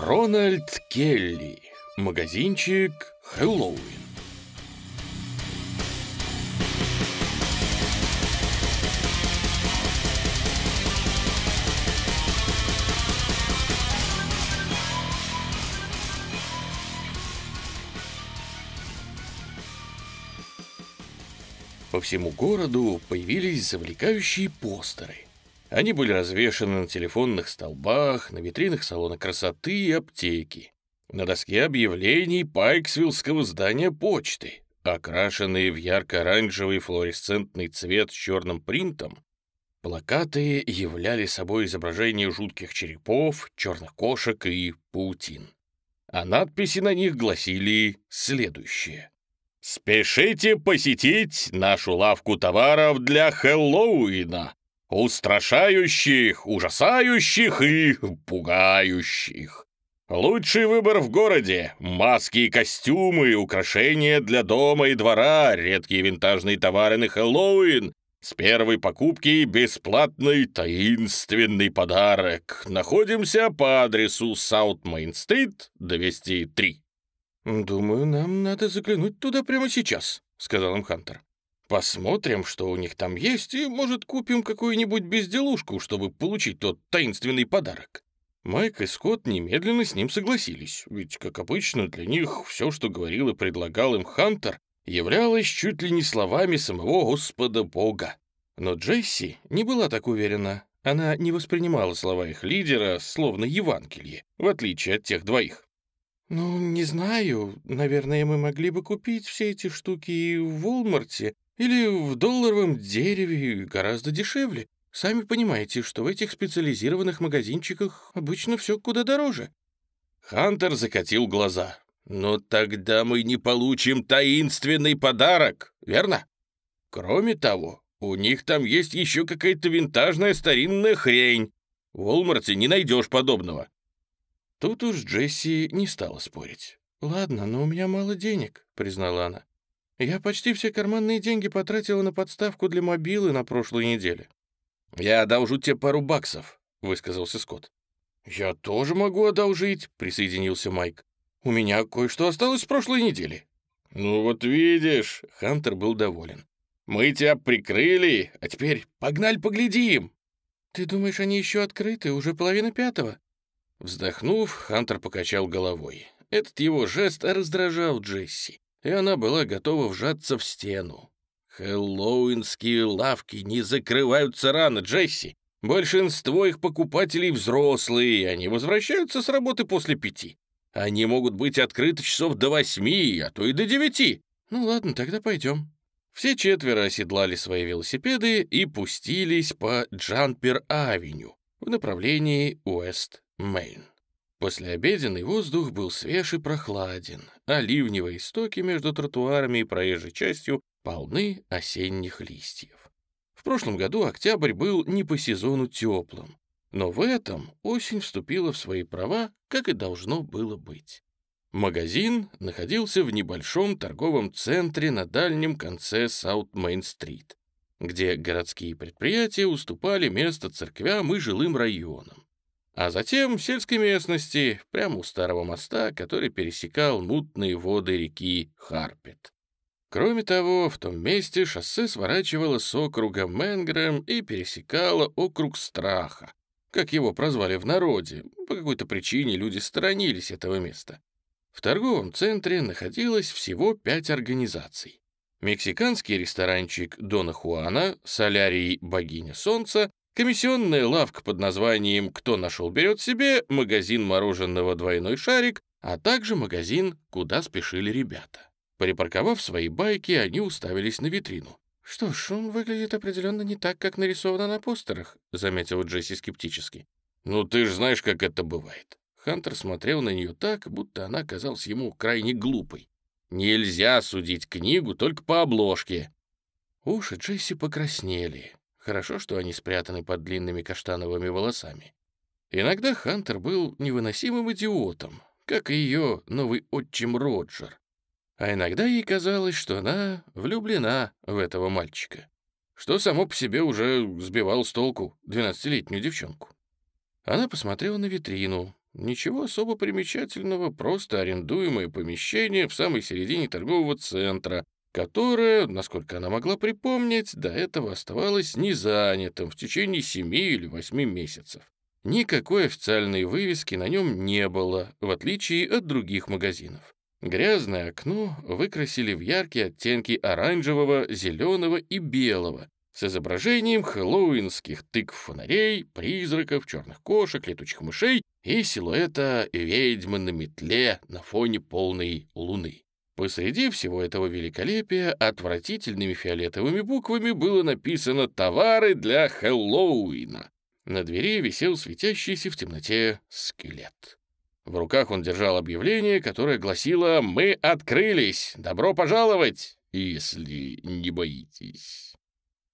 Рональд Келли. Магазинчик Хэллоуин. По всему городу появились завлекающие постеры – они были развешаны на телефонных столбах, на витринах салона красоты и аптеки, на доске объявлений Пайксвиллского здания почты. Окрашенные в ярко-оранжевый флуоресцентный цвет с черным принтом, плакаты являли собой изображение жутких черепов, черных кошек и паутин. А надписи на них гласили следующее. «Спешите посетить нашу лавку товаров для Хэллоуина!» Устрашающих, ужасающих и пугающих. Лучший выбор в городе. Маски и костюмы, украшения для дома и двора, редкие винтажные товары на Хэллоуин, с первой покупки бесплатный таинственный подарок. Находимся по адресу Саут Мейн Стрит 203. Думаю, нам надо заглянуть туда прямо сейчас, сказал им Хантер. Посмотрим, что у них там есть, и, может, купим какую-нибудь безделушку, чтобы получить тот таинственный подарок». Майк и Скотт немедленно с ним согласились, ведь, как обычно, для них все, что говорил и предлагал им Хантер, являлось чуть ли не словами самого Господа Бога. Но Джесси не была так уверена. Она не воспринимала слова их лидера словно Евангелие, в отличие от тех двоих. «Ну, не знаю. Наверное, мы могли бы купить все эти штуки в Волмарте, или в долларовом дереве гораздо дешевле. Сами понимаете, что в этих специализированных магазинчиках обычно все куда дороже». Хантер закатил глаза. «Но тогда мы не получим таинственный подарок, верно? Кроме того, у них там есть еще какая-то винтажная старинная хрень. В Уолмарте не найдешь подобного». Тут уж Джесси не стала спорить. «Ладно, но у меня мало денег», — признала она. Я почти все карманные деньги потратила на подставку для мобилы на прошлой неделе». «Я одолжу тебе пару баксов», — высказался Скотт. «Я тоже могу одолжить», — присоединился Майк. «У меня кое-что осталось с прошлой недели». «Ну вот видишь», — Хантер был доволен. «Мы тебя прикрыли, а теперь погнали поглядим». «Ты думаешь, они еще открыты? Уже половина пятого?» Вздохнув, Хантер покачал головой. Этот его жест раздражал Джесси и она была готова вжаться в стену. Хэллоуинские лавки не закрываются рано, Джесси. Большинство их покупателей взрослые, и они возвращаются с работы после пяти. Они могут быть открыты часов до восьми, а то и до девяти. Ну ладно, тогда пойдем. Все четверо оседлали свои велосипеды и пустились по Джампер-авеню в направлении Уэст-Мейн. Послеобеденный воздух был свеж и прохладен, а ливневые стоки между тротуарами и проезжей частью полны осенних листьев. В прошлом году октябрь был не по сезону теплым, но в этом осень вступила в свои права, как и должно было быть. Магазин находился в небольшом торговом центре на дальнем конце Саут-Мейн-стрит, где городские предприятия уступали место церквям и жилым районам а затем в сельской местности, прямо у старого моста, который пересекал мутные воды реки Харпет. Кроме того, в том месте шоссе сворачивало с округа Менгрем и пересекало округ Страха, как его прозвали в народе. По какой-то причине люди сторонились этого места. В торговом центре находилось всего пять организаций. Мексиканский ресторанчик Дона Хуана, солярий «Богиня солнца» Комиссионная лавка под названием «Кто нашел, берет себе», магазин мороженого «Двойной шарик», а также магазин «Куда спешили ребята». Припарковав свои байки, они уставились на витрину. «Что ж, он выглядит определенно не так, как нарисовано на постерах», — заметила Джесси скептически. «Ну ты же знаешь, как это бывает». Хантер смотрел на нее так, будто она казалась ему крайне глупой. «Нельзя судить книгу только по обложке». Уши Джесси покраснели. Хорошо, что они спрятаны под длинными каштановыми волосами. Иногда Хантер был невыносимым идиотом, как и ее новый отчим Роджер. А иногда ей казалось, что она влюблена в этого мальчика, что само по себе уже сбивало с толку 12-летнюю девчонку. Она посмотрела на витрину. Ничего особо примечательного, просто арендуемое помещение в самой середине торгового центра, которое, насколько она могла припомнить, до этого оставалось незанятым в течение семи или восьми месяцев. Никакой официальной вывески на нем не было, в отличие от других магазинов. Грязное окно выкрасили в яркие оттенки оранжевого, зеленого и белого с изображением хэллоуинских тыкв-фонарей, призраков, черных кошек, летучих мышей и силуэта ведьмы на метле на фоне полной луны. Посреди всего этого великолепия отвратительными фиолетовыми буквами было написано «Товары для Хэллоуина». На двери висел светящийся в темноте скелет. В руках он держал объявление, которое гласило «Мы открылись! Добро пожаловать, если не боитесь!»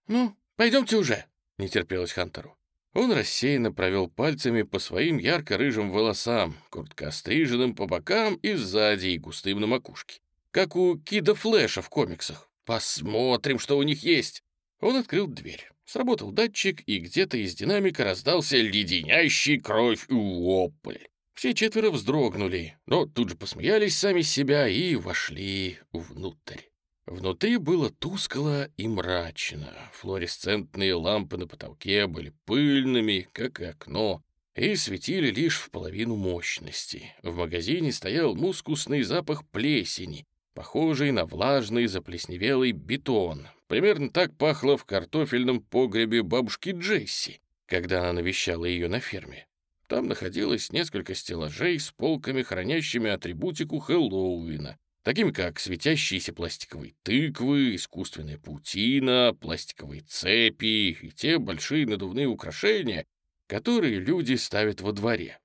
«Ну, пойдемте уже!» — не терпелось Хантеру. Он рассеянно провел пальцами по своим ярко-рыжим волосам, коротко остриженным по бокам и сзади и густым на макушке как у Кида Флэша в комиксах. Посмотрим, что у них есть. Он открыл дверь. Сработал датчик, и где-то из динамика раздался леденящий кровь вопль. Все четверо вздрогнули, но тут же посмеялись сами себя и вошли внутрь. Внутри было тускло и мрачно. Флуоресцентные лампы на потолке были пыльными, как и окно, и светили лишь в половину мощности. В магазине стоял мускусный запах плесени, похожий на влажный заплесневелый бетон. Примерно так пахло в картофельном погребе бабушки Джесси, когда она навещала ее на ферме. Там находилось несколько стеллажей с полками, хранящими атрибутику Хэллоуина, такими как светящиеся пластиковые тыквы, искусственная паутина, пластиковые цепи и те большие надувные украшения, которые люди ставят во дворе.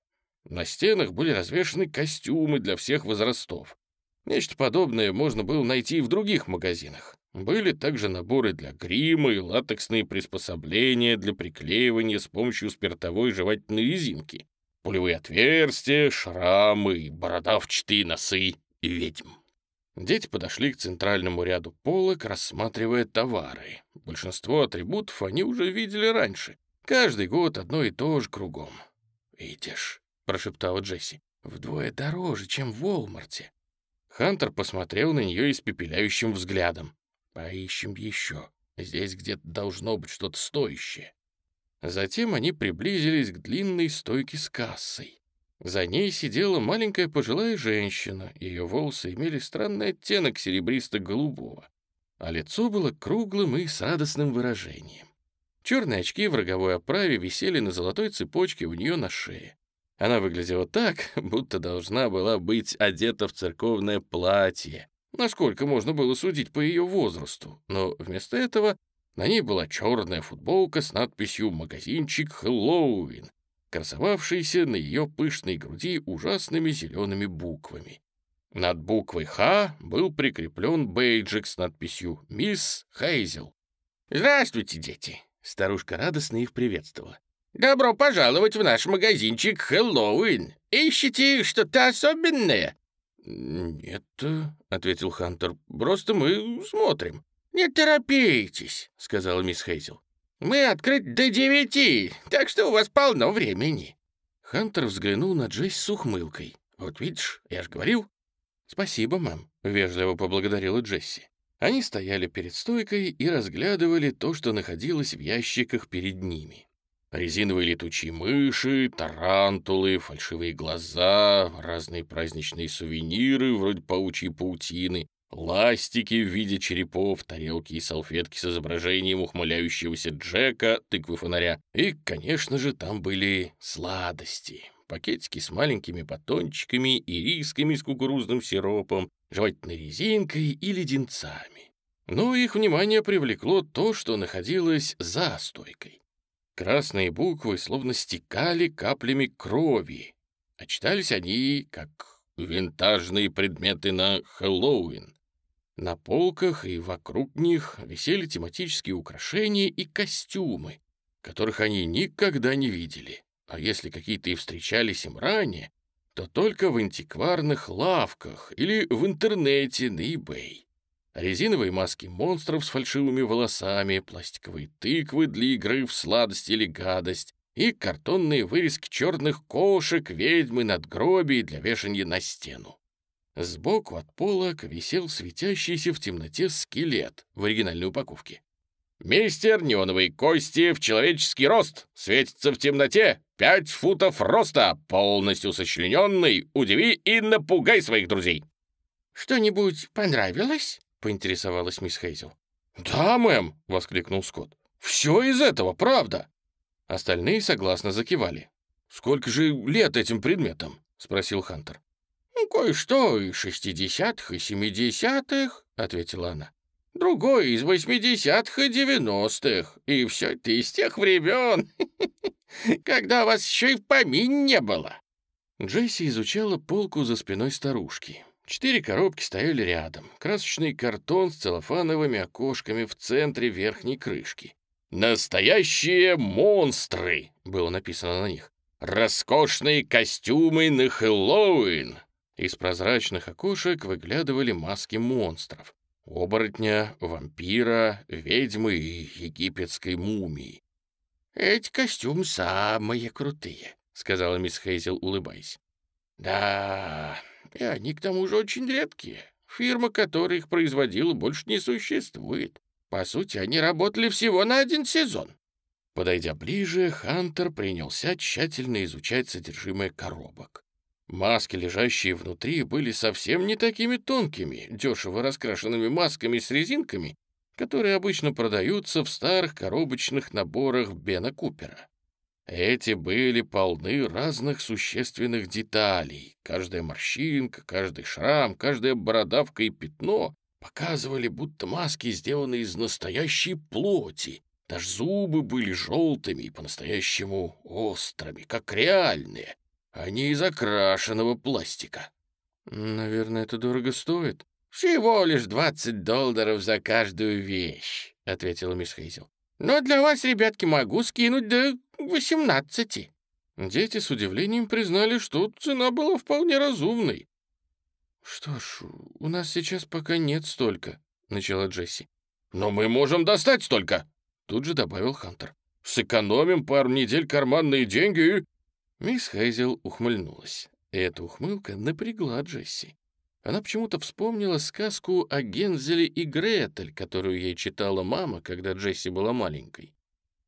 На стенах были развешаны костюмы для всех возрастов, Нечто подобное можно было найти и в других магазинах. Были также наборы для грима и латексные приспособления для приклеивания с помощью спиртовой жевательной резинки, пулевые отверстия, шрамы, бородавчатые носы и ведьм. Дети подошли к центральному ряду полок, рассматривая товары. Большинство атрибутов они уже видели раньше. Каждый год одно и то же кругом. «Видишь», — прошептала Джесси, — «вдвое дороже, чем в Уолмарте. Хантер посмотрел на нее испепеляющим взглядом. «Поищем еще. Здесь где-то должно быть что-то стоящее». Затем они приблизились к длинной стойке с кассой. За ней сидела маленькая пожилая женщина, ее волосы имели странный оттенок серебристо-голубого, а лицо было круглым и с радостным выражением. Черные очки в роговой оправе висели на золотой цепочке у нее на шее. Она выглядела так, будто должна была быть одета в церковное платье, насколько можно было судить по ее возрасту, но вместо этого на ней была черная футболка с надписью «Магазинчик Хэллоуин», красовавшейся на ее пышной груди ужасными зелеными буквами. Над буквой «Х» был прикреплен бейджик с надписью «Мисс Хейзел». «Здравствуйте, дети!» Старушка радостно их приветствовала. «Добро пожаловать в наш магазинчик Хэллоуин. Ищите что-то особенное?» «Нет», э, — ответил Хантер, — «просто мы смотрим». «Не торопитесь», — сказала мисс Хейзел. «Мы открыты до девяти, так что у вас полно времени». Хантер взглянул на Джейс с ухмылкой. «Вот видишь, я же говорил». «Спасибо, мам», — вежливо поблагодарила Джесси. Они стояли перед стойкой и разглядывали то, что находилось в ящиках перед ними резиновые летучие мыши, тарантулы, фальшивые глаза, разные праздничные сувениры, вроде паучьей паутины, ластики в виде черепов, тарелки и салфетки с изображением ухмыляющегося Джека, тыквы-фонаря. И, конечно же, там были сладости. Пакетики с маленькими батончиками, ирисками с кукурузным сиропом, жевательной резинкой и леденцами. Но их внимание привлекло то, что находилось за стойкой. Красные буквы словно стекали каплями крови, Очитались а они как винтажные предметы на Хэллоуин. На полках и вокруг них висели тематические украшения и костюмы, которых они никогда не видели. А если какие-то и встречались им ранее, то только в антикварных лавках или в интернете на eBay. Резиновые маски монстров с фальшивыми волосами, пластиковые тыквы для игры в сладость или гадость и картонные вырезки черных кошек, ведьмы, надгробий для вешания на стену. Сбоку от полок висел светящийся в темноте скелет в оригинальной упаковке. «Мистер Неоновые кости в человеческий рост, светится в темноте, пять футов роста, полностью сочлененный, удиви и напугай своих друзей». «Что-нибудь понравилось?» поинтересовалась мисс Хейзел. «Да, мэм!» — воскликнул Скотт. «Все из этого, правда!» Остальные согласно закивали. «Сколько же лет этим предметам?» — спросил Хантер. «Ну, «Кое-что и шестидесятых и семидесятых», — ответила она. Другой из восьмидесятых и девяностых. И все это из тех времен, когда вас еще и в помин не было». Джесси изучала полку за спиной старушки. Четыре коробки стояли рядом. Красочный картон с целлофановыми окошками в центре верхней крышки. «Настоящие монстры!» — было написано на них. «Роскошные костюмы на Хэллоуин!» Из прозрачных окошек выглядывали маски монстров. Оборотня, вампира, ведьмы и египетской мумии. «Эти костюмы самые крутые», — сказала мисс Хейзел, улыбаясь. «Да, и они к тому же очень редкие. Фирма, которая их производила, больше не существует. По сути, они работали всего на один сезон». Подойдя ближе, Хантер принялся тщательно изучать содержимое коробок. Маски, лежащие внутри, были совсем не такими тонкими, дешево раскрашенными масками с резинками, которые обычно продаются в старых коробочных наборах Бена Купера. Эти были полны разных существенных деталей. Каждая морщинка, каждый шрам, каждая бородавка и пятно показывали, будто маски сделаны из настоящей плоти. Даже зубы были желтыми и по-настоящему острыми, как реальные, а не из окрашенного пластика. «Наверное, это дорого стоит». «Всего лишь двадцать долларов за каждую вещь», — ответила мисс Хейзел. Но для вас, ребятки, могу скинуть до 18. Дети с удивлением признали, что цена была вполне разумной. «Что ж, у нас сейчас пока нет столько», — начала Джесси. «Но мы можем достать столько», — тут же добавил Хантер. «Сэкономим пару недель карманные деньги и...» Мисс Хейзел ухмыльнулась. Эта ухмылка напрягла Джесси. Она почему-то вспомнила сказку о Гензеле и Гретель, которую ей читала мама, когда Джесси была маленькой.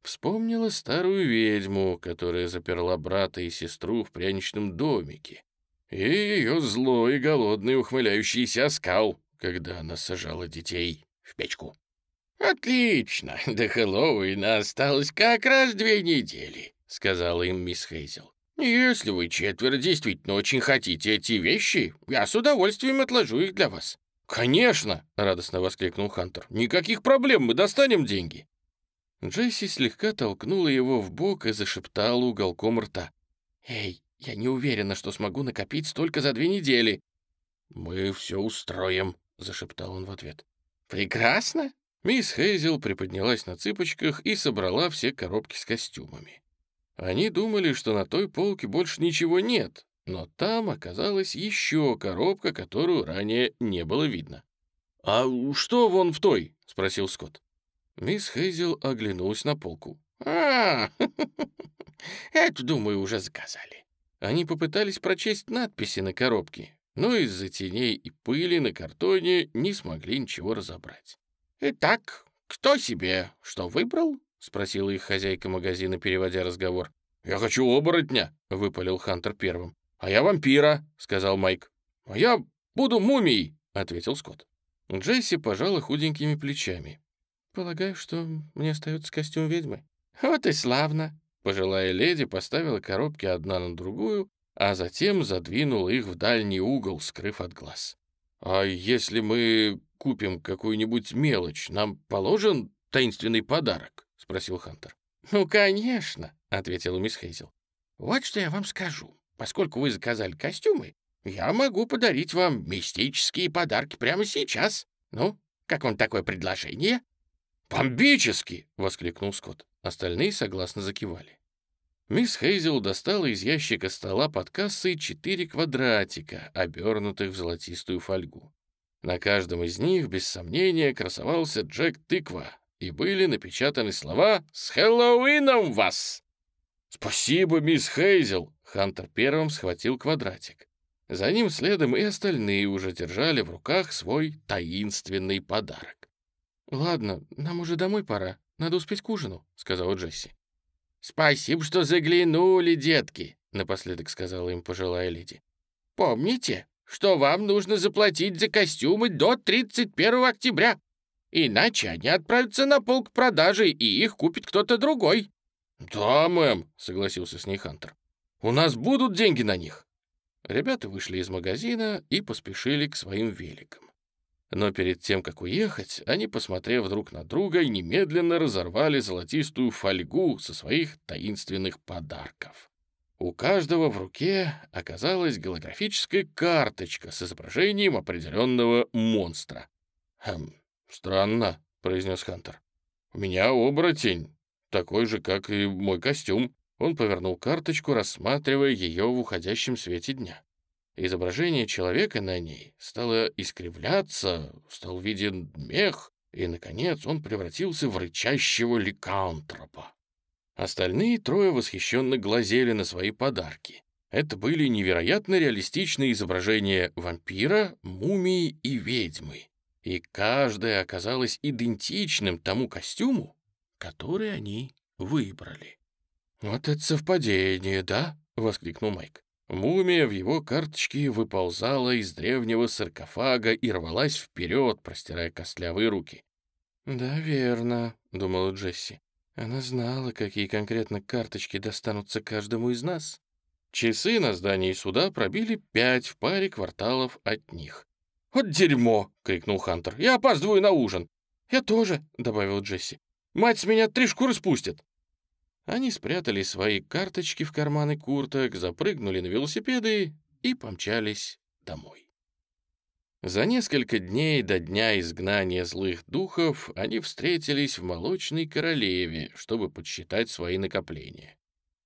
Вспомнила старую ведьму, которая заперла брата и сестру в пряничном домике. И ее злой и голодный ухмыляющийся оскал, когда она сажала детей в печку. «Отлично! До Хэллоуина осталось как раз две недели», — сказала им мисс Хейзел. «Если вы четверо действительно очень хотите эти вещи, я с удовольствием отложу их для вас». «Конечно!» — радостно воскликнул Хантер. «Никаких проблем, мы достанем деньги!» Джесси слегка толкнула его в бок и зашептала уголком рта. «Эй, я не уверена, что смогу накопить столько за две недели». «Мы все устроим», — зашептал он в ответ. «Прекрасно!» Мисс Хейзел приподнялась на цыпочках и собрала все коробки с костюмами. Они думали, что на той полке больше ничего нет, но там оказалась еще коробка, которую ранее не было видно. «А что вон в той?» — спросил Скотт. Мисс Хейзел оглянулась на полку. «А, это, думаю, уже заказали». Они попытались прочесть надписи на коробке, но из-за теней и пыли на картоне не смогли ничего разобрать. «Итак, кто себе что выбрал, — спросила их хозяйка магазина, переводя разговор. «Я хочу оборотня», — выпалил Хантер первым. «А я вампира», — сказал Майк. «А я буду мумией», — ответил Скотт. Джесси пожала худенькими плечами. «Полагаю, что мне остается костюм ведьмы». «Вот и славно», — пожилая леди поставила коробки одна на другую, а затем задвинула их в дальний угол, скрыв от глаз. «А если мы купим какую-нибудь мелочь, нам положен таинственный подарок?» спросил Хантер. «Ну, конечно», — ответила мисс Хейзел. «Вот что я вам скажу. Поскольку вы заказали костюмы, я могу подарить вам мистические подарки прямо сейчас. Ну, как вам такое предложение?» «Бомбически!» — воскликнул Скотт. Остальные согласно закивали. Мисс Хейзел достала из ящика стола под кассой четыре квадратика, обернутых в золотистую фольгу. На каждом из них, без сомнения, красовался Джек Тыква, и были напечатаны слова «С Хэллоуином вас!» «Спасибо, мисс Хейзел!» Хантер первым схватил квадратик. За ним следом и остальные уже держали в руках свой таинственный подарок. «Ладно, нам уже домой пора. Надо успеть к ужину», — сказала Джесси. «Спасибо, что заглянули, детки», — напоследок сказала им пожилая леди. «Помните, что вам нужно заплатить за костюмы до 31 октября. Иначе они отправятся на полк продажи, и их купит кто-то другой». «Да, мэм», — согласился с ней Хантер. «У нас будут деньги на них». Ребята вышли из магазина и поспешили к своим великам. Но перед тем, как уехать, они, посмотрев друг на друга, немедленно разорвали золотистую фольгу со своих таинственных подарков. У каждого в руке оказалась голографическая карточка с изображением определенного монстра. Хм, «Странно», — произнес Хантер. «У меня оборотень, такой же, как и мой костюм». Он повернул карточку, рассматривая ее в уходящем свете дня. Изображение человека на ней стало искривляться, стал виден мех, и, наконец, он превратился в рычащего ликантропа. Остальные трое восхищенно глазели на свои подарки. Это были невероятно реалистичные изображения вампира, мумии и ведьмы и каждое оказалось идентичным тому костюму, который они выбрали. «Вот это совпадение, да?» — воскликнул Майк. Мумия в его карточке выползала из древнего саркофага и рвалась вперед, простирая костлявые руки. «Да, верно», — думала Джесси. «Она знала, какие конкретно карточки достанутся каждому из нас». Часы на здании суда пробили пять в паре кварталов от них. «Вот дерьмо!» — крикнул Хантер. «Я опаздываю на ужин!» «Я тоже!» — добавил Джесси. «Мать с меня три шкуры спустит!» Они спрятали свои карточки в карманы курток, запрыгнули на велосипеды и помчались домой. За несколько дней до дня изгнания злых духов они встретились в Молочной Королеве, чтобы подсчитать свои накопления.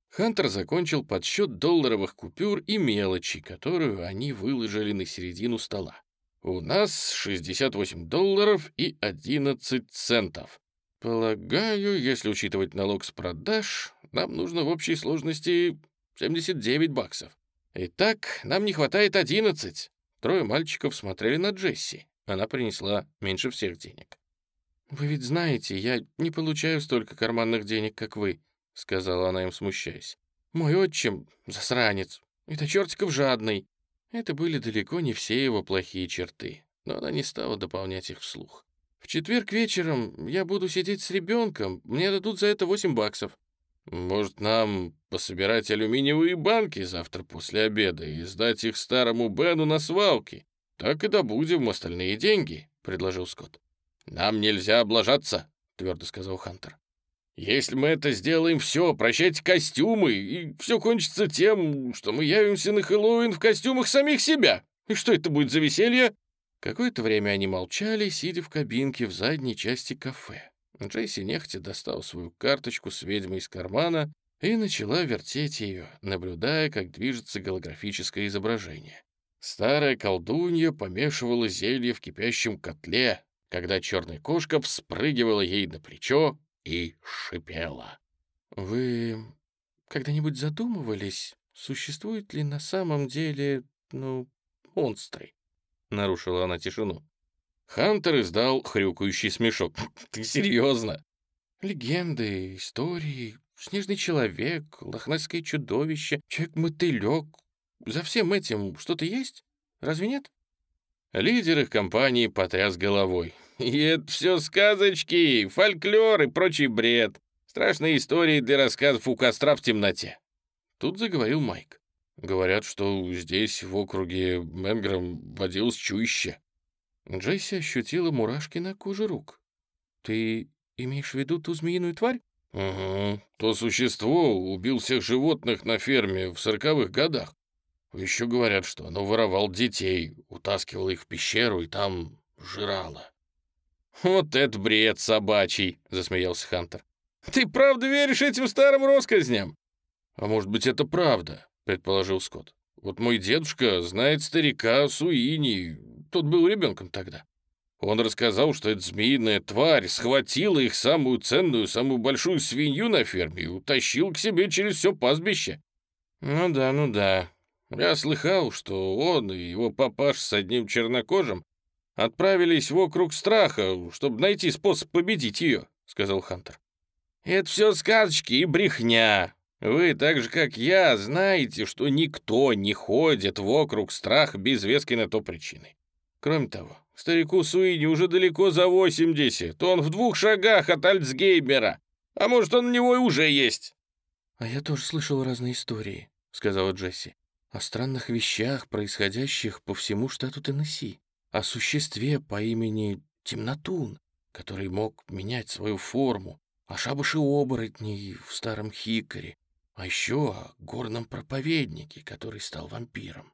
Хантер закончил подсчет долларовых купюр и мелочи, которую они выложили на середину стола. У нас 68 долларов и 11 центов. Полагаю, если учитывать налог с продаж, нам нужно в общей сложности 79 баксов. Итак, нам не хватает 11. Трое мальчиков смотрели на Джесси. Она принесла меньше всех денег. «Вы ведь знаете, я не получаю столько карманных денег, как вы», — сказала она им, смущаясь. «Мой отчим — засранец, это до чертиков жадный. Это были далеко не все его плохие черты, но она не стала дополнять их вслух. «В четверг вечером я буду сидеть с ребенком, мне дадут за это 8 баксов». «Может, нам пособирать алюминиевые банки завтра после обеда и сдать их старому Бену на свалке? Так и добудем остальные деньги», — предложил Скотт. «Нам нельзя облажаться», — твердо сказал Хантер. Если мы это сделаем, все, прощайте костюмы, и все кончится тем, что мы явимся на Хэллоуин в костюмах самих себя. И что это будет за веселье?» Какое-то время они молчали, сидя в кабинке в задней части кафе. Джейси нехотя достал свою карточку с ведьмой из кармана и начала вертеть ее, наблюдая, как движется голографическое изображение. Старая колдунья помешивала зелье в кипящем котле, когда черная кошка вспрыгивала ей на плечо и шипела. «Вы когда-нибудь задумывались, существуют ли на самом деле, ну, монстры?» Нарушила она тишину. Хантер издал хрюкающий смешок. «Ты серьезно?» «Легенды, истории, снежный человек, лохнесское чудовище, человек-мотылек. За всем этим что-то есть? Разве нет?» Лидер их компании потряс головой. И это все сказочки, фольклор и прочий бред. Страшные истории для рассказов у костра в темноте. Тут заговорил Майк. Говорят, что здесь, в округе Мэнграм, водилось чуище. Джесси ощутила мурашки на коже рук. «Ты имеешь в виду ту змеиную тварь?» «Угу. То существо убил всех животных на ферме в сороковых годах. Еще говорят, что оно воровал детей, утаскивал их в пещеру и там жрало. «Вот это бред собачий!» — засмеялся Хантер. «Ты правда веришь этим старым россказням?» «А может быть, это правда?» — предположил Скотт. «Вот мой дедушка знает старика Суини, тот был ребенком тогда. Он рассказал, что эта змеиная тварь схватила их самую ценную, самую большую свинью на ферме и утащил к себе через все пастбище». «Ну да, ну да. Я слыхал, что он и его папаш с одним чернокожим отправились вокруг страха, чтобы найти способ победить ее», — сказал Хантер. «Это все сказочки и брехня. Вы так же, как я, знаете, что никто не ходит вокруг страха без веской на то причины. Кроме того, старику Суини уже далеко за 80, он в двух шагах от Альцгеймера, а может, он у него и уже есть». «А я тоже слышал разные истории», — сказала Джесси, «о странных вещах, происходящих по всему штату Теннесси о существе по имени Темнотун, который мог менять свою форму, о шабаше оборотней в старом хикаре, а еще о горном проповеднике, который стал вампиром.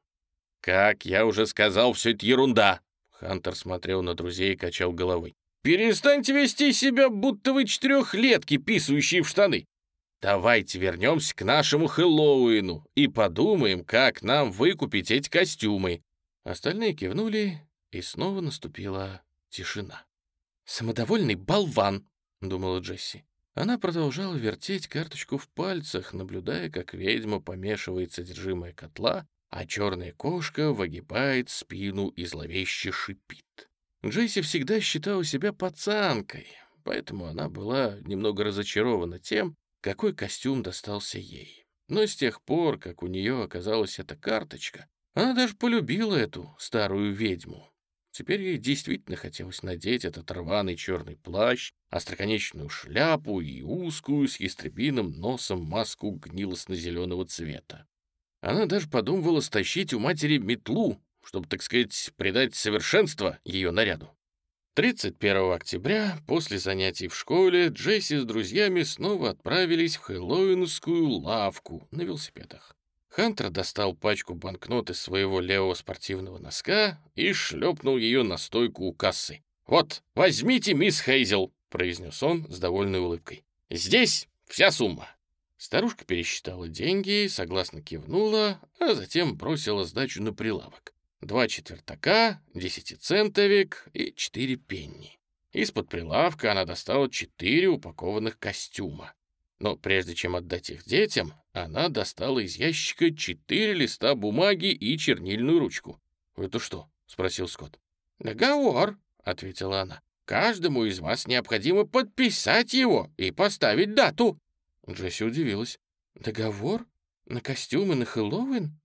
«Как я уже сказал, все это ерунда!» Хантер смотрел на друзей и качал головой. «Перестаньте вести себя, будто вы четырехлетки, писающие в штаны! Давайте вернемся к нашему Хэллоуину и подумаем, как нам выкупить эти костюмы!» Остальные кивнули и снова наступила тишина. «Самодовольный болван!» — думала Джесси. Она продолжала вертеть карточку в пальцах, наблюдая, как ведьма помешивает содержимое котла, а черная кошка выгибает спину и зловеще шипит. Джесси всегда считала себя пацанкой, поэтому она была немного разочарована тем, какой костюм достался ей. Но с тех пор, как у нее оказалась эта карточка, она даже полюбила эту старую ведьму. Теперь ей действительно хотелось надеть этот рваный черный плащ, остроконечную шляпу и узкую с ястребиным носом маску гнилостно-зеленого цвета. Она даже подумывала стащить у матери метлу, чтобы, так сказать, придать совершенство ее наряду. 31 октября, после занятий в школе, Джесси с друзьями снова отправились в хэллоуинскую лавку на велосипедах. Хантер достал пачку банкнот из своего левого спортивного носка и шлепнул ее на стойку у кассы. «Вот, возьмите, мисс Хейзел», — произнес он с довольной улыбкой. «Здесь вся сумма». Старушка пересчитала деньги, согласно кивнула, а затем бросила сдачу на прилавок. Два четвертака, десятицентовик и четыре пенни. Из-под прилавка она достала четыре упакованных костюма. Но прежде чем отдать их детям, она достала из ящика четыре листа бумаги и чернильную ручку. «Это что?» — спросил Скотт. «Договор», — ответила она. «Каждому из вас необходимо подписать его и поставить дату». Джесси удивилась. «Договор? На костюмы на Хэллоуин?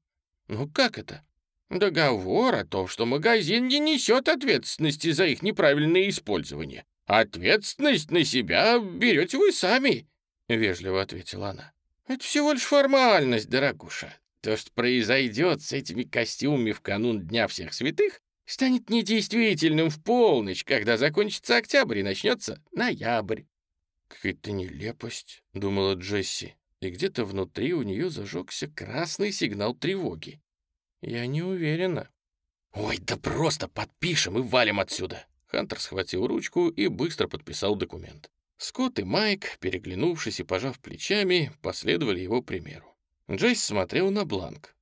Ну как это?» «Договор о том, что магазин не несет ответственности за их неправильное использование. Ответственность на себя берете вы сами. — вежливо ответила она. «Это всего лишь формальность, дорогуша. То, что произойдет с этими костюмами в канун Дня Всех Святых, станет недействительным в полночь, когда закончится октябрь и начнется ноябрь». «Какая-то нелепость», — думала Джесси, и где-то внутри у нее зажегся красный сигнал тревоги. «Я не уверена». «Ой, да просто подпишем и валим отсюда!» Хантер схватил ручку и быстро подписал документ. Скотт и Майк, переглянувшись и пожав плечами, последовали его примеру. Джесс смотрел на бланк.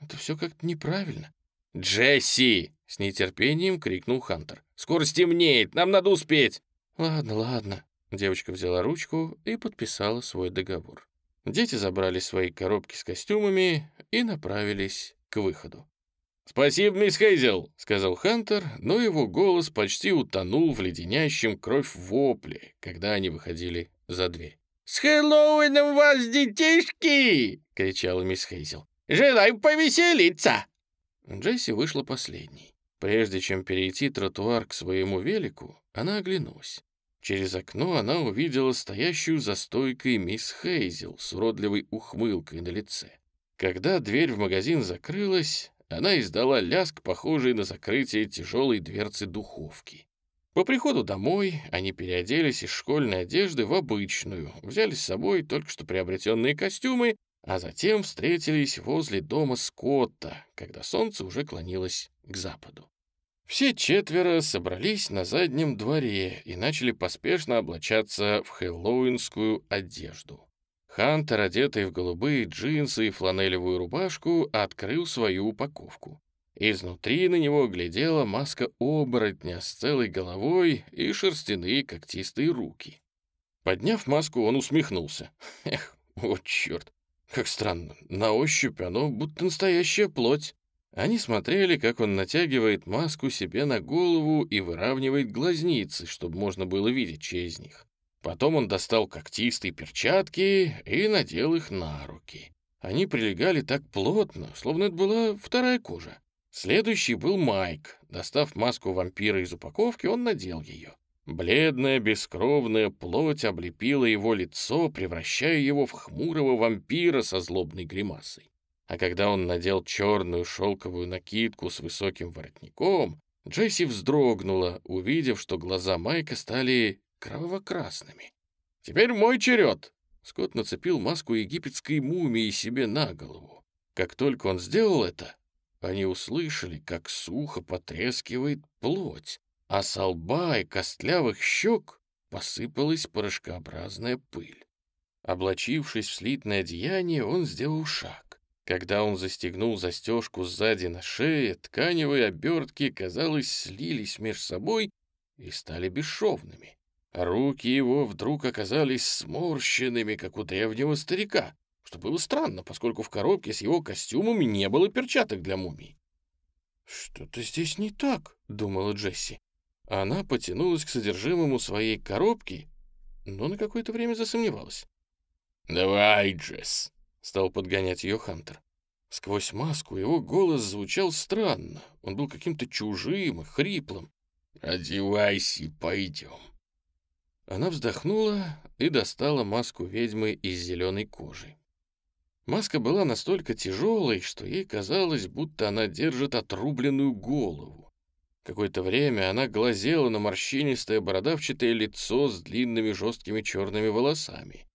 «Это все как-то неправильно». «Джесси!» — с нетерпением крикнул Хантер. «Скоро стемнеет, нам надо успеть!» «Ладно, ладно». Девочка взяла ручку и подписала свой договор. Дети забрали свои коробки с костюмами и направились к выходу. «Спасибо, мисс Хейзел», — сказал Хантер, но его голос почти утонул в леденящем кровь вопле, когда они выходили за дверь. «С Хэллоуином вас, детишки!» — кричала мисс Хейзел. «Желаю повеселиться!» Джесси вышла последней. Прежде чем перейти тротуар к своему велику, она оглянулась. Через окно она увидела стоящую за стойкой мисс Хейзел с уродливой ухмылкой на лице. Когда дверь в магазин закрылась, она издала ляск, похожий на закрытие тяжелой дверцы духовки. По приходу домой они переоделись из школьной одежды в обычную, взяли с собой только что приобретенные костюмы, а затем встретились возле дома Скотта, когда солнце уже клонилось к западу. Все четверо собрались на заднем дворе и начали поспешно облачаться в хэллоуинскую одежду. Хантер, одетый в голубые джинсы и фланелевую рубашку, открыл свою упаковку. Изнутри на него глядела маска оборотня с целой головой и шерстяные когтистые руки. Подняв маску, он усмехнулся. Эх, вот черт, как странно, на ощупь оно будто настоящая плоть. Они смотрели, как он натягивает маску себе на голову и выравнивает глазницы, чтобы можно было видеть через них. Потом он достал когтистые перчатки и надел их на руки. Они прилегали так плотно, словно это была вторая кожа. Следующий был Майк. Достав маску вампира из упаковки, он надел ее. Бледная бескровная плоть облепила его лицо, превращая его в хмурого вампира со злобной гримасой. А когда он надел черную шелковую накидку с высоким воротником, Джесси вздрогнула, увидев, что глаза Майка стали кроваво-красными. «Теперь мой черед!» Скотт нацепил маску египетской мумии себе на голову. Как только он сделал это, они услышали, как сухо потрескивает плоть, а с лба и костлявых щек посыпалась порошкообразная пыль. Облачившись в слитное одеяние, он сделал шаг. Когда он застегнул застежку сзади на шее, тканевые обертки, казалось, слились между собой и стали бесшовными. Руки его вдруг оказались сморщенными, как у древнего старика, что было странно, поскольку в коробке с его костюмом не было перчаток для мумий. «Что-то здесь не так», — думала Джесси. Она потянулась к содержимому своей коробки, но на какое-то время засомневалась. «Давай, Джесс», — стал подгонять ее Хантер. Сквозь маску его голос звучал странно. Он был каким-то чужим и хриплым. «Одевайся и пойдем». Она вздохнула и достала маску ведьмы из зеленой кожи. Маска была настолько тяжелой, что ей казалось, будто она держит отрубленную голову. Какое-то время она глазела на морщинистое бородавчатое лицо с длинными жесткими черными волосами.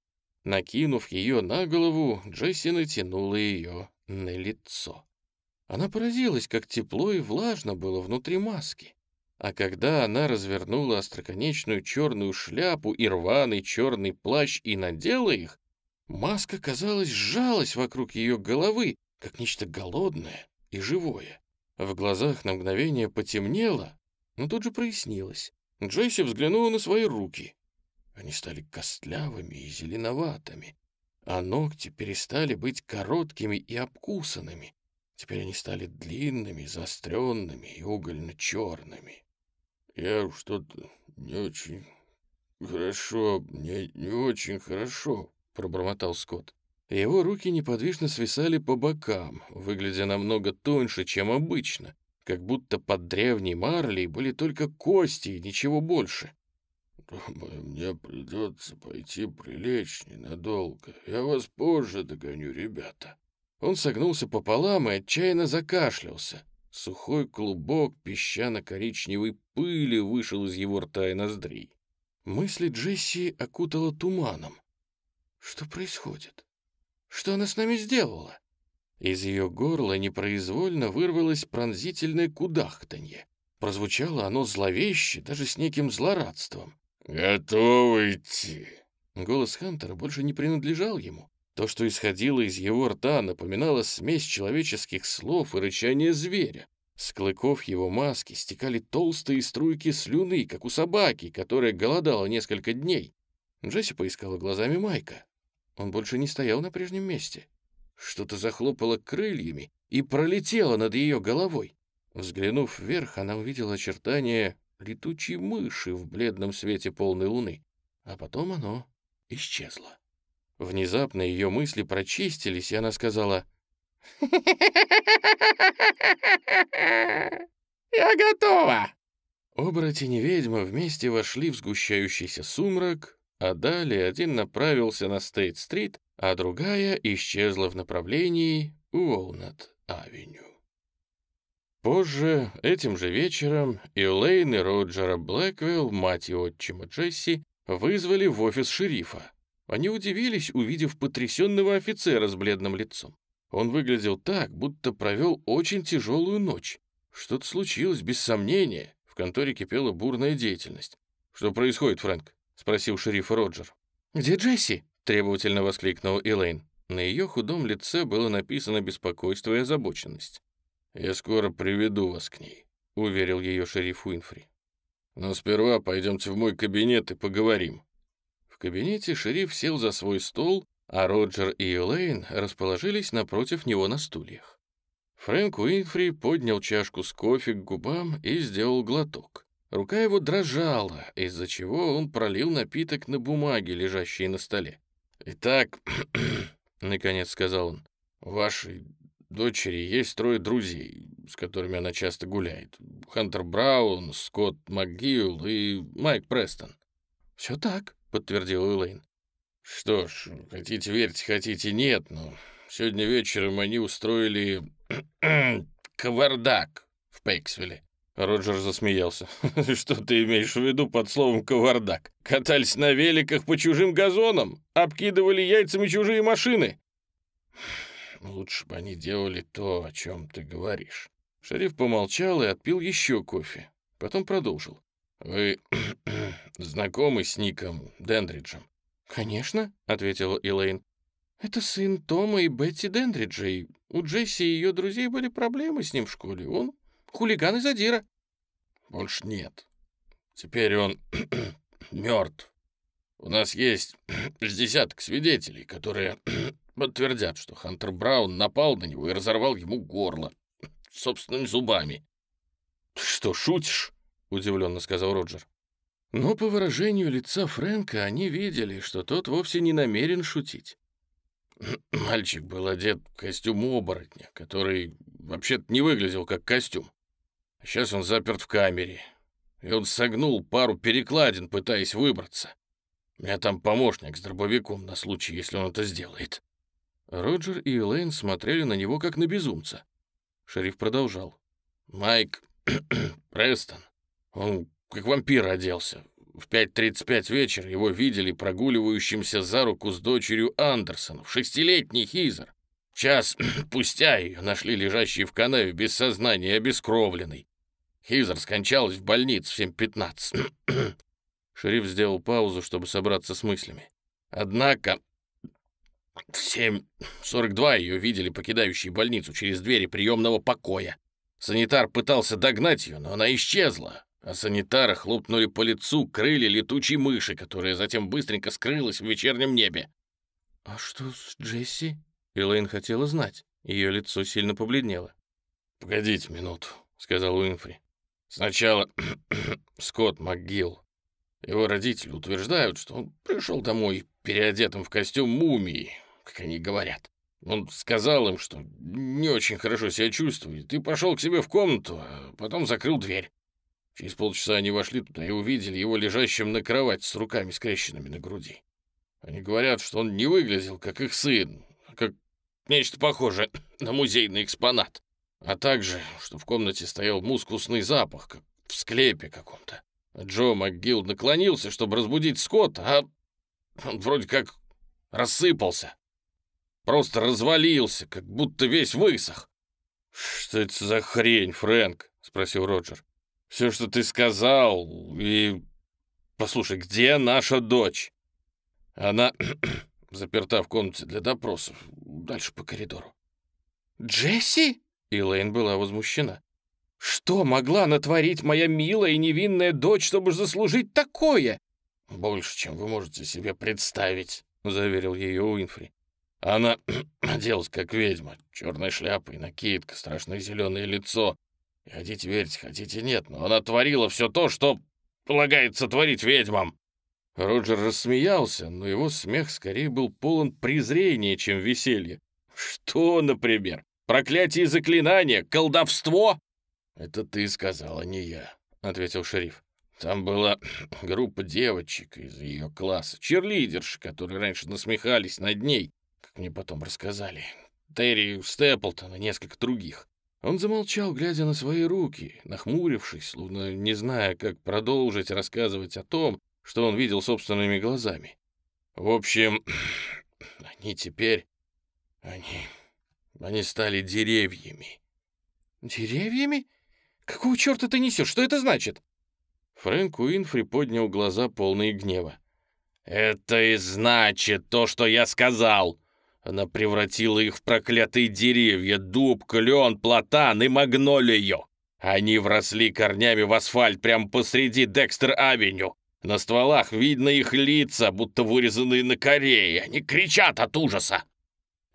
Накинув ее на голову, Джесси натянула ее на лицо. Она поразилась, как тепло и влажно было внутри маски. А когда она развернула остроконечную черную шляпу и рваный черный плащ и надела их, маска, казалось, сжалась вокруг ее головы, как нечто голодное и живое. В глазах на мгновение потемнело, но тут же прояснилось. Джесси взглянула на свои руки. Они стали костлявыми и зеленоватыми, а ногти перестали быть короткими и обкусанными. Теперь они стали длинными, заостренными и угольно-черными. Я что-то не очень хорошо, мне не очень хорошо, пробормотал Скотт. Его руки неподвижно свисали по бокам, выглядя намного тоньше, чем обычно, как будто под древней марлей были только кости и ничего больше. «Думаю, мне придется пойти прилечь ненадолго. Я вас позже догоню, ребята». Он согнулся пополам и отчаянно закашлялся. Сухой клубок песчано-коричневой пыли вышел из его рта и ноздрей. Мысли Джесси окутало туманом. Что происходит? Что она с нами сделала? Из ее горла непроизвольно вырвалось пронзительное кудахтанье. Прозвучало оно зловеще, даже с неким злорадством. «Готовы идти!» Голос Хантера больше не принадлежал ему. То, что исходило из его рта, напоминало смесь человеческих слов и рычания зверя. С клыков его маски стекали толстые струйки слюны, как у собаки, которая голодала несколько дней. Джесси поискала глазами Майка. Он больше не стоял на прежнем месте. Что-то захлопало крыльями и пролетело над ее головой. Взглянув вверх, она увидела очертания летучей мыши в бледном свете полной луны, а потом оно исчезло. Внезапно ее мысли прочистились, и она сказала «Я готова!» Оборотень и ведьма вместе вошли в сгущающийся сумрак, а далее один направился на Стейт-стрит, а другая исчезла в направлении Уолнат-авеню. Позже, этим же вечером, Элейн и Роджера Блэквилл, мать и отчима Джесси, вызвали в офис шерифа. Они удивились, увидев потрясенного офицера с бледным лицом. Он выглядел так, будто провел очень тяжелую ночь. Что-то случилось, без сомнения. В конторе кипела бурная деятельность. «Что происходит, Фрэнк?» — спросил шериф Роджер. «Где Джесси?» — требовательно воскликнул Элейн. На ее худом лице было написано беспокойство и озабоченность. «Я скоро приведу вас к ней», — уверил ее шериф Уинфри. «Но сперва пойдемте в мой кабинет и поговорим» кабинете шериф сел за свой стол, а Роджер и Элейн расположились напротив него на стульях. Фрэнк Уинфри поднял чашку с кофе к губам и сделал глоток. Рука его дрожала, из-за чего он пролил напиток на бумаге, лежащей на столе. «Итак», — наконец сказал он, — «вашей дочери есть трое друзей, с которыми она часто гуляет. Хантер Браун, Скотт МакГилл и Майк Престон». «Все так», — подтвердил Уилейн. «Что ж, хотите верьте, хотите нет, но сегодня вечером они устроили кавардак в Пейксвилле». Роджер засмеялся. «Что ты имеешь в виду под словом «кавардак»? Катались на великах по чужим газонам, обкидывали яйцами чужие машины». «Лучше бы они делали то, о чем ты говоришь». Шериф помолчал и отпил еще кофе. Потом продолжил. «Вы знакомы с Ником Дендриджем?» «Конечно», — ответила Элейн. «Это сын Тома и Бетти Дендриджей. У Джесси и ее друзей были проблемы с ним в школе. Он хулиган и задира». «Больше нет. Теперь он мертв. У нас есть десяток свидетелей, которые подтвердят, что Хантер Браун напал на него и разорвал ему горло собственными зубами». «Ты что, шутишь?» — удивленно сказал Роджер. Но по выражению лица Фрэнка они видели, что тот вовсе не намерен шутить. Мальчик был одет в костюм оборотня, который вообще-то не выглядел как костюм. сейчас а он заперт в камере, и он согнул пару перекладин, пытаясь выбраться. У меня там помощник с дробовиком на случай, если он это сделает. Роджер и Элейн смотрели на него как на безумца. Шериф продолжал. «Майк Престон, он как вампир оделся. В 5.35 вечера его видели прогуливающимся за руку с дочерью Андерсонов, шестилетний Хизер. Час пустя ее нашли лежащей в канаве без сознания и обескровленной. Хизер скончалась в больнице в 7.15. Шериф сделал паузу, чтобы собраться с мыслями. Однако в 7.42 ее видели покидающей больницу через двери приемного покоя. Санитар пытался догнать ее, но она исчезла а санитара хлопнули по лицу крылья летучей мыши, которая затем быстренько скрылась в вечернем небе. «А что с Джесси?» Элэйн хотела знать. Ее лицо сильно побледнело. «Погодите минуту», — сказал Уинфри. «Сначала Скотт МакГилл. Его родители утверждают, что он пришел домой переодетым в костюм мумии, как они говорят. Он сказал им, что не очень хорошо себя чувствует, и пошел к себе в комнату, а потом закрыл дверь. Через полчаса они вошли туда и увидели его лежащим на кровати с руками скрещенными на груди. Они говорят, что он не выглядел как их сын, а как нечто похожее на музейный экспонат. А также, что в комнате стоял мускусный запах, как в склепе каком-то. Джо МакГилл наклонился, чтобы разбудить Скотта, а он вроде как рассыпался. Просто развалился, как будто весь высох. «Что это за хрень, Фрэнк?» — спросил Роджер все, что ты сказал, и... Послушай, где наша дочь?» Она заперта в комнате для допросов, дальше по коридору. «Джесси?» — Элейн была возмущена. «Что могла натворить моя милая и невинная дочь, чтобы заслужить такое?» «Больше, чем вы можете себе представить», — заверил ее Уинфри. Она оделась как ведьма, черная шляпа и накидка, страшное зеленое лицо. Хотите верить, хотите нет, но она творила все то, что полагается творить ведьмам. Роджер рассмеялся, но его смех скорее был полон презрения, чем веселья. Что, например? Проклятие и заклинания? Колдовство? Это ты сказала, не я, ответил шериф. Там была группа девочек из ее класса, черлидерш, которые раньше насмехались над ней, как мне потом рассказали. Терри Степлтон и несколько других. Он замолчал, глядя на свои руки, нахмурившись, словно не зная, как продолжить рассказывать о том, что он видел собственными глазами. В общем, они теперь... Они... Они стали деревьями. Деревьями? Какого черта ты несешь? Что это значит? Фрэнк Уинфри поднял глаза, полные гнева. «Это и значит то, что я сказал!» Она превратила их в проклятые деревья, дуб, клен, платан и магнолию. Они вросли корнями в асфальт прямо посреди Декстер-авеню. На стволах видно их лица, будто вырезанные на корее. Они кричат от ужаса.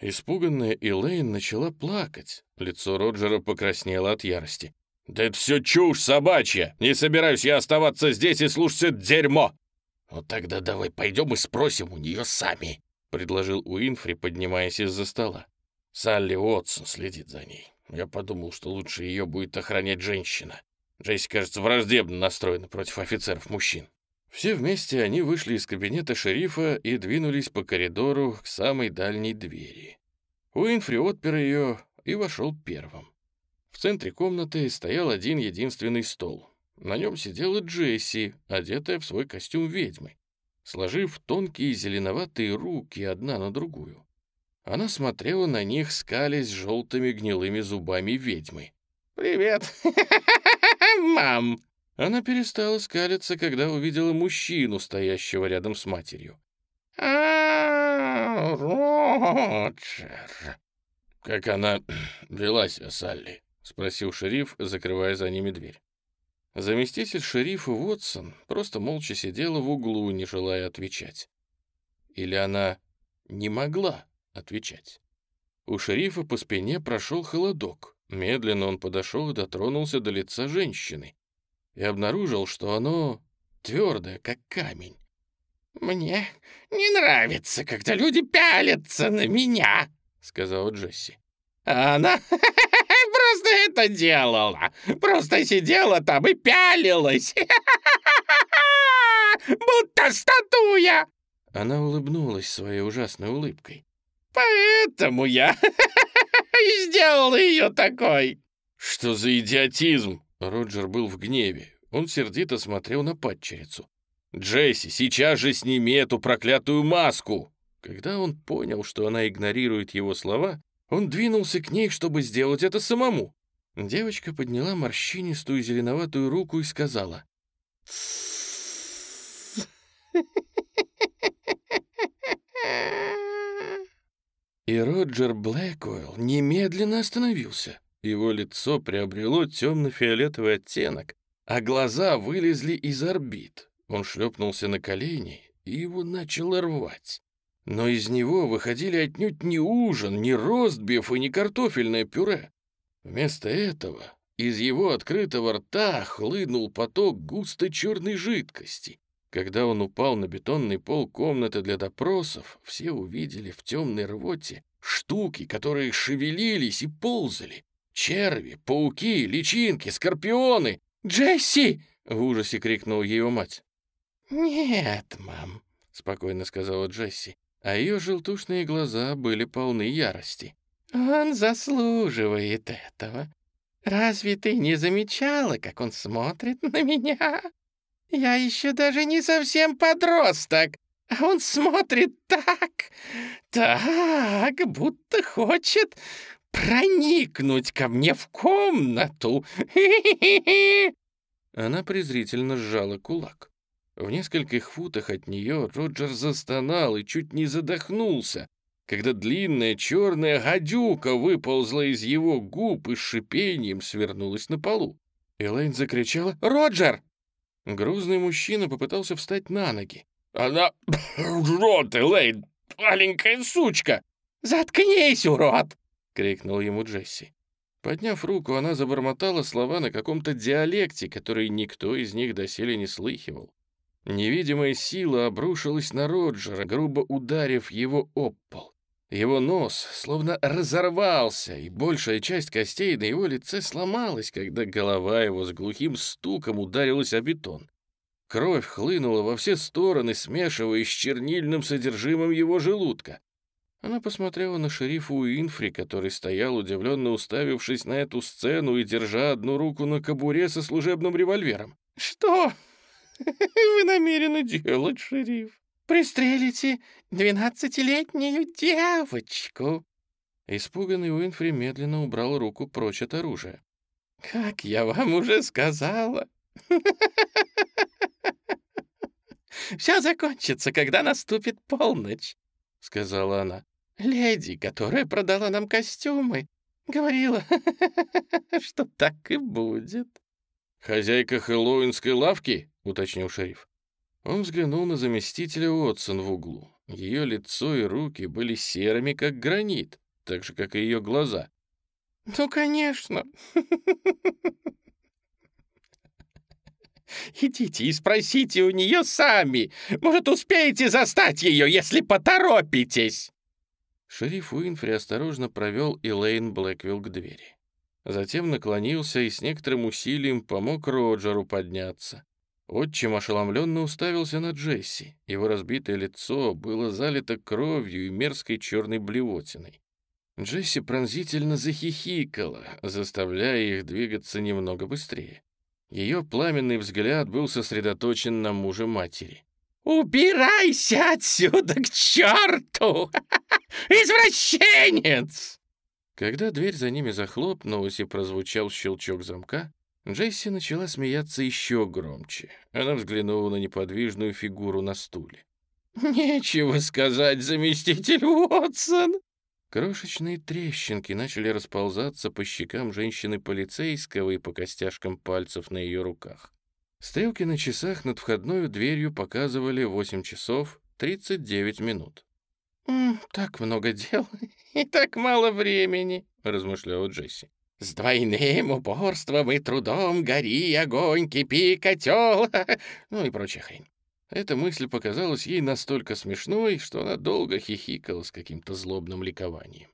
Испуганная Элейн начала плакать. Лицо Роджера покраснело от ярости. «Да это все чушь собачья! Не собираюсь я оставаться здесь и слушать это дерьмо!» «Ну тогда давай пойдем и спросим у нее сами!» — предложил Уинфри, поднимаясь из-за стола. «Салли Уотсон следит за ней. Я подумал, что лучше ее будет охранять женщина. Джесси, кажется, враждебно настроена против офицеров-мужчин». Все вместе они вышли из кабинета шерифа и двинулись по коридору к самой дальней двери. Уинфри отпер ее и вошел первым. В центре комнаты стоял один единственный стол. На нем сидела Джесси, одетая в свой костюм ведьмы сложив тонкие зеленоватые руки одна на другую. Она смотрела на них, скались желтыми гнилыми зубами ведьмы. «Привет, мам!» Она перестала скалиться, когда увидела мужчину, стоящего рядом с матерью. «А, Роджер!» «Как она велась, Салли?» — спросил шериф, закрывая за ними дверь. Заместитель шерифа Уотсон просто молча сидела в углу, не желая отвечать. Или она не могла отвечать. У шерифа по спине прошел холодок. Медленно он подошел и дотронулся до лица женщины и обнаружил, что оно твердое, как камень. «Мне не нравится, когда люди пялятся на меня», — сказала Джесси. «А она это делала. Просто сидела там и пялилась. Будто статуя. Она улыбнулась своей ужасной улыбкой. Поэтому я и сделал ее такой. Что за идиотизм? Роджер был в гневе. Он сердито смотрел на падчерицу. «Джесси, сейчас же сними эту проклятую маску!» Когда он понял, что она игнорирует его слова, он двинулся к ней, чтобы сделать это самому. Девочка подняла морщинистую зеленоватую руку и сказала. И Роджер Блэкуэлл немедленно остановился. Его лицо приобрело темно-фиолетовый оттенок, а глаза вылезли из орбит. Он шлепнулся на колени, и его начало рвать. Но из него выходили отнюдь не ужин, не ростбиф и не картофельное пюре. Вместо этого из его открытого рта хлынул поток густо черной жидкости. Когда он упал на бетонный пол комнаты для допросов, все увидели в темной рвоте штуки, которые шевелились и ползали. Черви, пауки, личинки, скорпионы. «Джесси!» — в ужасе крикнула ее мать. «Нет, мам», — спокойно сказала Джесси, а ее желтушные глаза были полны ярости. Он заслуживает этого. Разве ты не замечала, как он смотрит на меня? Я еще даже не совсем подросток, а он смотрит так, так, будто хочет проникнуть ко мне в комнату. Она презрительно сжала кулак. В нескольких футах от нее Роджер застонал и чуть не задохнулся, когда длинная черная гадюка выползла из его губ и с шипением свернулась на полу. Элейн закричала «Роджер!». Грузный мужчина попытался встать на ноги. «Она... урод, Элейн! Маленькая сучка!» «Заткнись, урод!» — крикнул ему Джесси. Подняв руку, она забормотала слова на каком-то диалекте, который никто из них доселе не слыхивал. Невидимая сила обрушилась на Роджера, грубо ударив его об пол. Его нос словно разорвался, и большая часть костей на его лице сломалась, когда голова его с глухим стуком ударилась о бетон. Кровь хлынула во все стороны, смешиваясь с чернильным содержимым его желудка. Она посмотрела на шерифа Уинфри, который стоял, удивленно уставившись на эту сцену и держа одну руку на кобуре со служебным револьвером. «Что вы намерены делать, шериф?» пристрелите двенадцатилетнюю девочку!» Испуганный Уинфри медленно убрал руку прочь от оружия. «Как я вам уже сказала!» «Все закончится, когда наступит полночь», — сказала она. «Леди, которая продала нам костюмы, говорила, что так и будет». «Хозяйка хэллоуинской лавки?» — уточнил шериф. Он взглянул на заместителя Уотсон в углу. Ее лицо и руки были серыми, как гранит, так же, как и ее глаза. «Ну, конечно!» «Идите и спросите у нее сами! Может, успеете застать ее, если поторопитесь!» Шериф Уинфри осторожно провел Элейн Блэквилл к двери. Затем наклонился и с некоторым усилием помог Роджеру подняться. Отчим ошеломленно уставился на Джесси. Его разбитое лицо было залито кровью и мерзкой черной блевотиной. Джесси пронзительно захихикала, заставляя их двигаться немного быстрее. Ее пламенный взгляд был сосредоточен на муже матери. «Убирайся отсюда к черту! Извращенец!» Когда дверь за ними захлопнулась и прозвучал щелчок замка, Джесси начала смеяться еще громче. Она взглянула на неподвижную фигуру на стуле. «Нечего сказать, заместитель Уотсон!» Крошечные трещинки начали расползаться по щекам женщины-полицейского и по костяшкам пальцев на ее руках. Стрелки на часах над входной дверью показывали 8 часов 39 минут. «Так много дел и так мало времени», — размышляла Джесси. «С двойным упорством и трудом гори, огонь, кипи, котел!» Ну и прочая хрень. Эта мысль показалась ей настолько смешной, что она долго хихикала с каким-то злобным ликованием.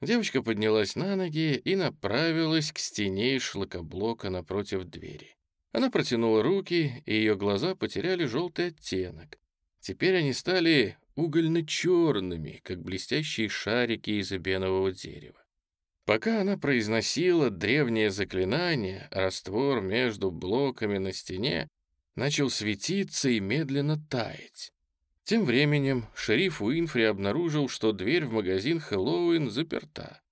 Девочка поднялась на ноги и направилась к стене шлакоблока напротив двери. Она протянула руки, и ее глаза потеряли желтый оттенок. Теперь они стали угольно-черными, как блестящие шарики из обенового дерева. Пока она произносила древнее заклинание, раствор между блоками на стене начал светиться и медленно таять. Тем временем шериф Уинфри обнаружил, что дверь в магазин Хэллоуин заперта.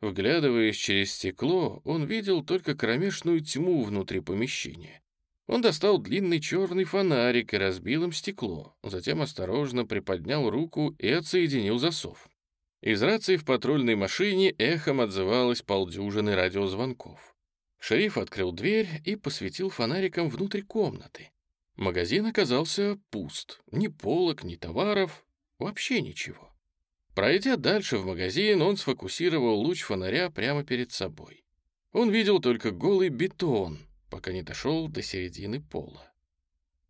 Вглядываясь через стекло, он видел только кромешную тьму внутри помещения. Он достал длинный черный фонарик и разбил им стекло, затем осторожно приподнял руку и отсоединил засов. Из рации в патрульной машине эхом отзывалось полдюжины радиозвонков. Шериф открыл дверь и посветил фонариком внутрь комнаты. Магазин оказался пуст. Ни полок, ни товаров, вообще ничего. Пройдя дальше в магазин, он сфокусировал луч фонаря прямо перед собой. Он видел только голый бетон, пока не дошел до середины пола.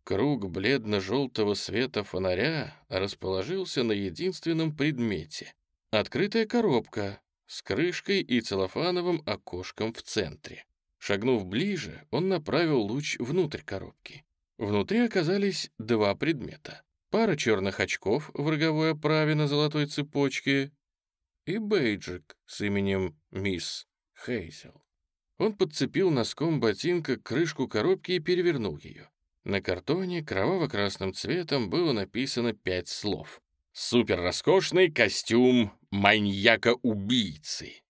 Круг бледно-желтого света фонаря расположился на единственном предмете Открытая коробка с крышкой и целлофановым окошком в центре. Шагнув ближе, он направил луч внутрь коробки. Внутри оказались два предмета. Пара черных очков в роговой оправе на золотой цепочке и бейджик с именем мисс Хейзел. Он подцепил носком ботинка крышку коробки и перевернул ее. На картоне кроваво-красным цветом было написано пять слов. Супер роскошный костюм маньяка-убийцы.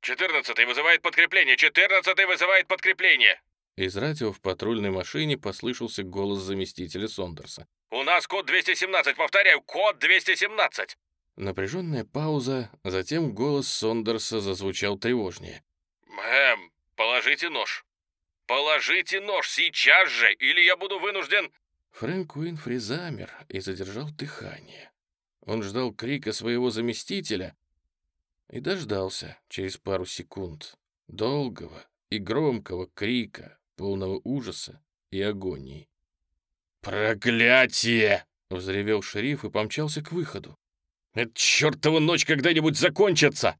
«Четырнадцатый вызывает подкрепление! Четырнадцатый вызывает подкрепление!» Из радио в патрульной машине послышался голос заместителя Сондерса. «У нас код 217! Повторяю, код 217!» Напряженная пауза, затем голос Сондерса зазвучал тревожнее. «Мэм, положите нож! Положите нож сейчас же, или я буду вынужден...» Фрэнк Уинфри замер и задержал дыхание. Он ждал крика своего заместителя и дождался через пару секунд долгого и громкого крика, полного ужаса и агонии. «Проклятие!» — взревел шериф и помчался к выходу. «Эта чертова ночь когда-нибудь закончится!»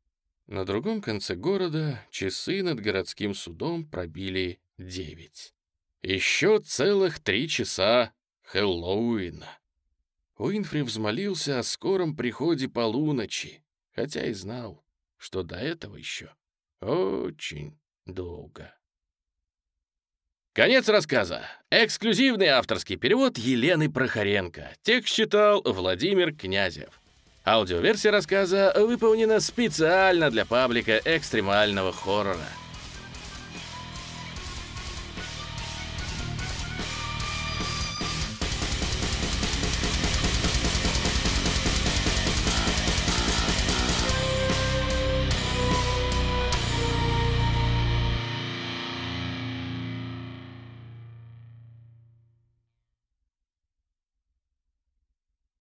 На другом конце города часы над городским судом пробили девять. Еще целых три часа Хэллоуина. Уинфри взмолился о скором приходе полуночи, хотя и знал, что до этого еще очень долго. Конец рассказа. Эксклюзивный авторский перевод Елены Прохоренко. Текст читал Владимир Князев. Аудиоверсия рассказа выполнена специально для паблика экстремального хоррора.